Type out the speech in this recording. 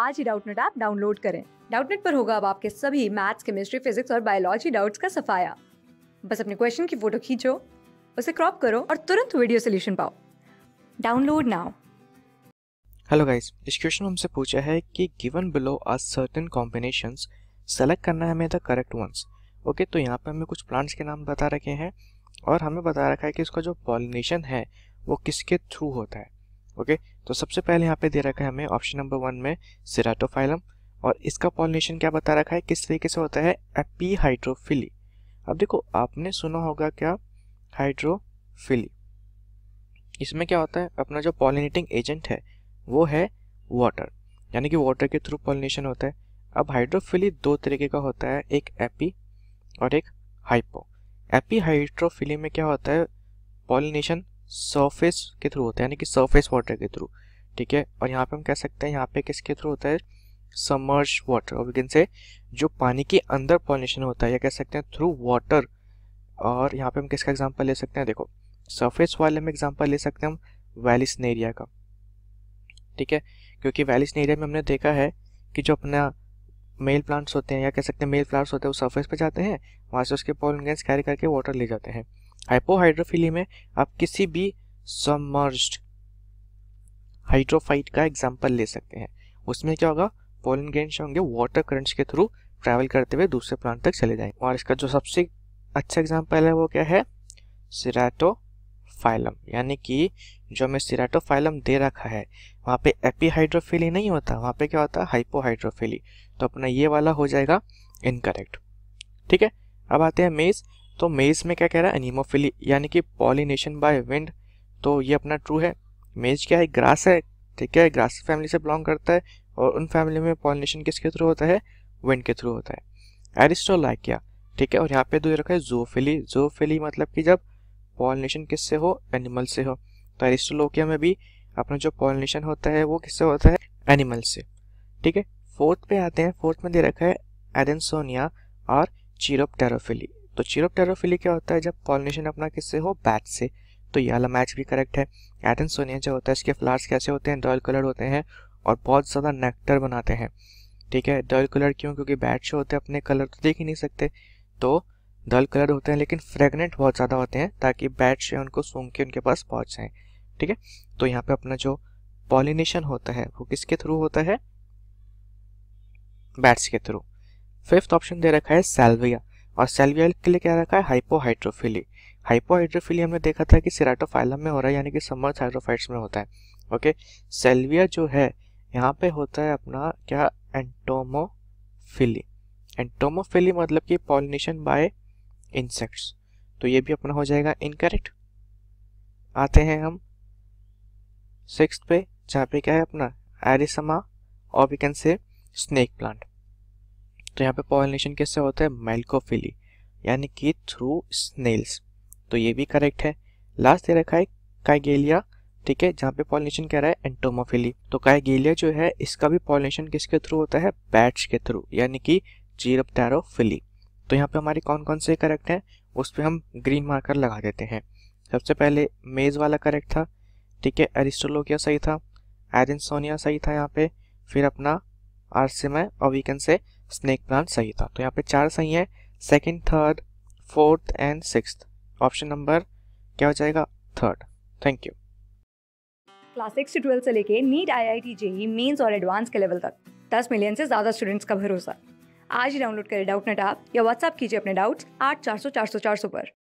आज ही Doubtnut app download करें डाउटनेट पर होगा अब आपके सभी मैथ्स केमिस्ट्री फिजिक्स और बायोलॉजी डाउट्स का सफाया बस अपने क्वेश्चन की फोटो खींचो उसे क्रॉप करो और तुरंत वीडियो सोल्यूशन पाओ डाउनलोड नाउ हेलो गाइस इस क्वेश्चन में हमसे पूछा है कि given below are certain combinations select करना है हमें द करेक्ट वंस ओके तो यहाँ पे हमें कुछ प्लांट्स के नाम बता रखे हैं और हमें बता रखा है कि इसका जो पॉलिनेशन है वो किसके थ्रू होता है ओके तो सबसे पहले यहाँ पे दे रखा है हमें ऑप्शन नंबर वन में सिराटोफाइलम और इसका पॉलिनेशन क्या बता रखा है किस तरीके से होता है एपी हाइड्रोफिली अब देखो आपने सुना होगा क्या हाइड्रोफिली इसमें क्या होता है अपना जो पॉलिनेटिंग एजेंट है वो है वाटर यानी कि वाटर के थ्रू पॉलिनेशन होता है अब हाइड्रोफिली दो तरीके का होता है एक एपी और एक हाइपो एपी हाइड्रोफिली में क्या होता है पॉलिनेशन सरफेस के थ्रू होता है यानी कि सरफेस वाटर के थ्रू ठीक है और यहाँ पे हम कह सकते हैं यहाँ पे किसके थ्रू होता है समर्ज वाटर और विगन से जो पानी के अंदर पॉल्यूशन होता है या कह सकते हैं थ्रू वाटर और यहाँ पे हम किसका एग्जाम्पल ले सकते हैं देखो सरफेस वाले में एग्जाम्पल ले सकते हैं हम वैलिस नेरिया का ठीक है क्योंकि वैलिस नेरिया में हमने देखा है कि जो अपना मेल प्लांट्स होते हैं या कह सकते हैं मेल फ्लावर्स होते हैं वो सरफेस पे जाते हैं वहाँ से उसके पॉलिंग कैरी करके वाटर ले जाते हैं हाइपोहाइड्रोफिली में आप किसी भी समर्ज हाइड्रोफाइट का एग्जाम्पल ले सकते हैं उसमें क्या होगा पोलन ग्रेन्स होंगे वाटर करंट्स के थ्रू ट्रैवल करते हुए दूसरे प्लांट तक चले जाएंगे और इसका जो सबसे अच्छा एग्जाम्पल है वो क्या है सिराटोफाइलम यानी कि जो हमें सिराटोफाइलम दे रखा है वहाँ पे एपीहाइड्रोफिली नहीं होता वहाँ पे क्या होता है हाइपोहाइड्रोफिली तो अपना ये वाला हो जाएगा इनकरेक्ट ठीक है अब आते हैं मेज़ तो मेज में क्या कह रहा है एनीमोफिली यानी कि पॉलिनेशन बाय विंड तो ये अपना ट्रू है मेज क्या है ग्रास है ठीक है ग्रास फैमिली से बिलोंग करता है और उन फैमिली में पॉलिनेशन किसके थ्रू होता है विंड के थ्रू होता है एरिस्टोलाइकिया ठीक है और यहाँ पे दो रखा है जोफिली जोफिली मतलब कि जब पॉलिनेशन किससे हो एनिमल से हो तो एरिस्टोलोकिया में भी अपना जो पॉलिनेशन होता है वो किससे होता है एनिमल से ठीक है फोर्थ पे आते हैं फोर्थ में दे रखा है एडेंसोनिया और चीरोपटेरोफिली तो चिरोप्टेरोफिली क्या होता है जब पॉलिनेशन अपना किससे हो बैट से तो ये वाला मैच भी करेक्ट है एटनसोनिया जो होता है इसके फ्लावर्स कैसे होते हैं डॉयल कलर होते हैं और बहुत ज़्यादा नेक्टर बनाते हैं ठीक है डॉयल कलर क्यों क्योंकि बैट से होते हैं अपने कलर तो देख ही नहीं सकते तो डल कलर होते हैं लेकिन फ्रेगनेंट बहुत ज़्यादा होते हैं ताकि बैट से उनको सूंघ के उनके पास पहुँच जाएँ ठीक है तो यहाँ पे अपना जो पॉलिनेशन होता है वो किसके थ्रू होता है बैट्स के थ्रू फिफ्थ ऑप्शन दे रखा है सेल्विया और सेल्वियल के लिए क्या रखा है हाइपोहाइड्रोफिली हाइपोहाइड्रोफिली हमने देखा था कि सिराटोफाइलम में हो रहा है यानी कि समर्थ हाइड्रोफाइट्स में होता है ओके सेल्विया जो है यहाँ पे होता है अपना क्या एंटोमोफिली एंटोमोफिली मतलब कि पॉलिनेशन बाय इंसेक्ट्स तो ये भी अपना हो जाएगा इनकरेक्ट आते हैं हम सिक्स पे जहाँ पे क्या है अपना एरिसमा और we can say snake plant तो यहाँ पे पॉलिनेशन किससे होता है मेल्कोफिली यानी कि थ्रू स्नेल्स तो ये भी करेक्ट है लास्ट दे रखा है काइगेलिया ठीक है जहाँ पे पॉलिनेशन कह रहा है एंटोमोफिली तो काइगेलिया जो है इसका भी पॉलिनेशन किसके थ्रू होता है बैट्स के थ्रू यानी कि जीरपटेरोफिली तो यहाँ पे हमारे कौन कौन से करेक्ट हैं उस पर हम ग्रीन मार्कर लगा देते हैं सबसे पहले मेज वाला करेक्ट था ठीक है एरिस्टोलोकिया सही था एरिनसोनिया सही था यहाँ पे फिर अपना आरसिमा और वीकेंड से स्नेक प्लांट सही था तो यहाँ पे चार सही है second third fourth and six option number क्या हो जाएगा third thank you class six से ट्वेल्थ से लेके NEET I I T JEE Mains और एडवांस के लेवल तक दस मिलियन से ज़्यादा स्टूडेंट्स का भरोसा आज ही डाउनलोड करें डाउट नेट आप या व्हाट्सअप कीजिए अपने डाउट्स आठ चार सौ चार सौ चार सौ पर